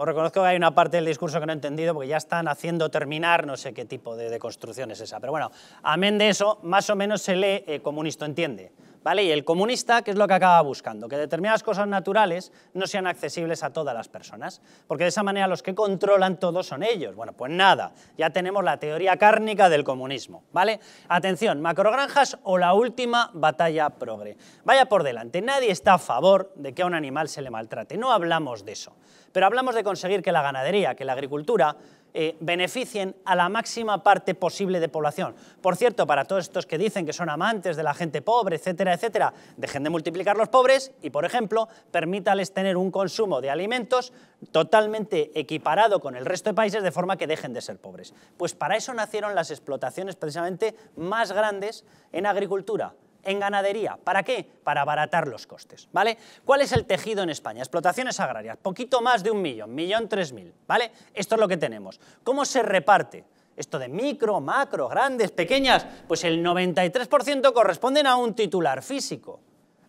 Os reconozco que hay una parte del discurso que no he entendido porque ya están haciendo terminar no sé qué tipo de, construcción es esa. Pero bueno, amén de eso, más o menos se lee eh, comunista, entiende. ¿vale? Y el comunista, ¿qué es lo que acaba buscando? Que determinadas cosas naturales no sean accesibles a todas las personas, porque de esa manera los que controlan todo son ellos. Bueno, pues nada, ya tenemos la teoría cárnica del comunismo, ¿vale? Atención, macrogranjas o la última batalla progre. Vaya por delante, nadie está a favor de que a un animal se le maltrate, no hablamos de eso, pero hablamos de conseguir que la ganadería, que la agricultura eh, beneficien a la máxima parte posible de población. Por cierto, para todos estos que dicen que son amantes de la gente pobre, etcétera, etcétera, dejen de multiplicar los pobres y, por ejemplo, permítales tener un consumo de alimentos totalmente equiparado con el resto de países de forma que dejen de ser pobres. Pues para eso nacieron las explotaciones precisamente más grandes en agricultura, en ganadería. ¿Para qué? Para abaratar los costes, ¿vale? ¿Cuál es el tejido en España? Explotaciones agrarias, poquito más de un millón, millón tres mil, ¿vale? Esto es lo que tenemos. ¿Cómo se reparte? Esto de micro, macro, grandes, pequeñas, pues el 93% corresponden a un titular físico,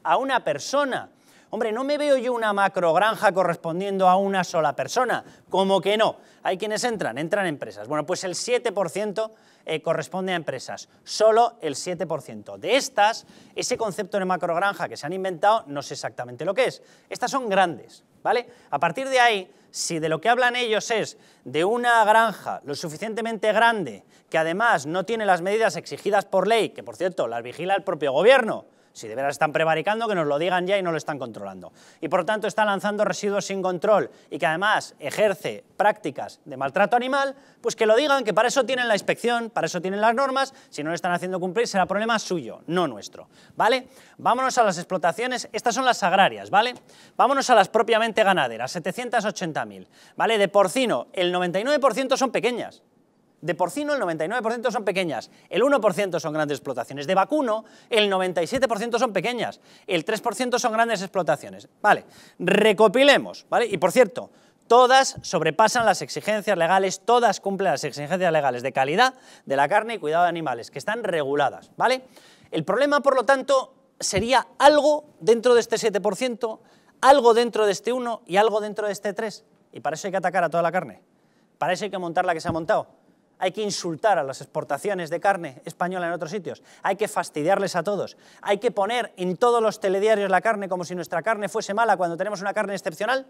a una persona, Hombre, no me veo yo una macrogranja correspondiendo a una sola persona. Como que no. Hay quienes entran, entran empresas. Bueno, pues el 7% eh, corresponde a empresas. Solo el 7%. De estas, ese concepto de macrogranja que se han inventado no sé exactamente lo que es. Estas son grandes. ¿vale? A partir de ahí, si de lo que hablan ellos es de una granja lo suficientemente grande, que además no tiene las medidas exigidas por ley, que por cierto las vigila el propio gobierno, si de veras están prevaricando, que nos lo digan ya y no lo están controlando. Y por tanto está lanzando residuos sin control y que además ejerce prácticas de maltrato animal, pues que lo digan, que para eso tienen la inspección, para eso tienen las normas, si no lo están haciendo cumplir será problema suyo, no nuestro. ¿Vale? Vámonos a las explotaciones, estas son las agrarias, ¿vale? Vámonos a las propiamente ganadera, ganaderas, 780.000. ¿Vale? De porcino, el 99% son pequeñas. De porcino el 99% son pequeñas, el 1% son grandes explotaciones. De vacuno el 97% son pequeñas, el 3% son grandes explotaciones. Vale, recopilemos, ¿vale? Y por cierto, todas sobrepasan las exigencias legales, todas cumplen las exigencias legales de calidad de la carne y cuidado de animales, que están reguladas, ¿vale? El problema, por lo tanto, sería algo dentro de este 7% algo dentro de este 1 y algo dentro de este 3. Y para eso hay que atacar a toda la carne. Para eso hay que montar la que se ha montado. Hay que insultar a las exportaciones de carne española en otros sitios. Hay que fastidiarles a todos. Hay que poner en todos los telediarios la carne como si nuestra carne fuese mala cuando tenemos una carne excepcional.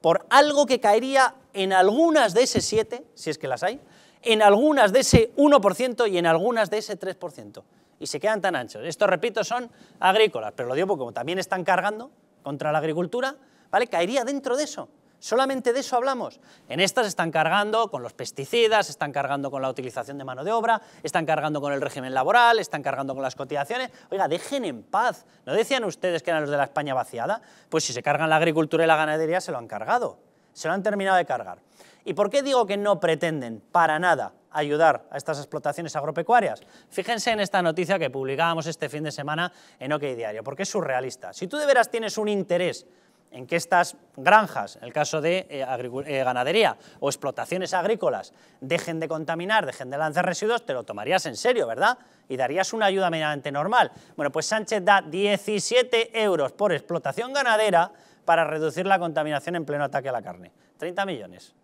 Por algo que caería en algunas de ese 7, si es que las hay, en algunas de ese 1% y en algunas de ese 3%. Y se quedan tan anchos. Esto, repito, son agrícolas, pero lo digo porque también están cargando, contra la agricultura, ¿vale? Caería dentro de eso. Solamente de eso hablamos. En estas están cargando con los pesticidas, están cargando con la utilización de mano de obra, están cargando con el régimen laboral, están cargando con las cotizaciones. Oiga, dejen en paz. ¿No decían ustedes que eran los de la España vaciada? Pues si se cargan la agricultura y la ganadería, se lo han cargado. Se lo han terminado de cargar. ¿Y por qué digo que no pretenden para nada ayudar a estas explotaciones agropecuarias. Fíjense en esta noticia que publicábamos este fin de semana en OK Diario, porque es surrealista. Si tú de veras tienes un interés en que estas granjas, en el caso de eh, eh, ganadería o explotaciones agrícolas, dejen de contaminar, dejen de lanzar residuos, te lo tomarías en serio, ¿verdad? Y darías una ayuda medianamente normal. Bueno, pues Sánchez da 17 euros por explotación ganadera para reducir la contaminación en pleno ataque a la carne. 30 millones.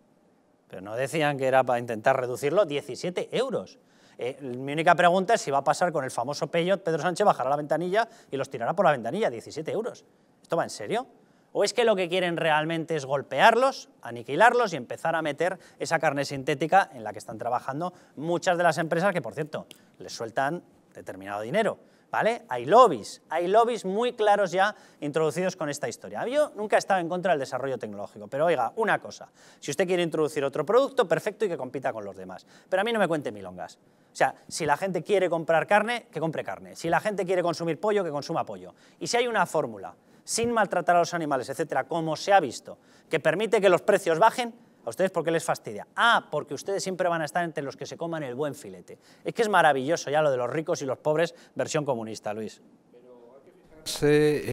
Pero no decían que era para intentar reducirlo 17 euros. Eh, mi única pregunta es si va a pasar con el famoso Peyot, Pedro Sánchez bajará la ventanilla y los tirará por la ventanilla, 17 euros. ¿Esto va en serio? ¿O es que lo que quieren realmente es golpearlos, aniquilarlos y empezar a meter esa carne sintética en la que están trabajando muchas de las empresas que, por cierto, les sueltan determinado dinero? ¿vale? Hay lobbies, hay lobbies muy claros ya introducidos con esta historia. Yo nunca he estado en contra del desarrollo tecnológico, pero oiga, una cosa, si usted quiere introducir otro producto, perfecto y que compita con los demás, pero a mí no me cuente milongas. O sea, si la gente quiere comprar carne, que compre carne. Si la gente quiere consumir pollo, que consuma pollo. Y si hay una fórmula, sin maltratar a los animales, etcétera, como se ha visto, que permite que los precios bajen, ¿A ustedes por qué les fastidia? Ah, porque ustedes siempre van a estar entre los que se coman el buen filete. Es que es maravilloso ya lo de los ricos y los pobres, versión comunista, Luis. Pero hay que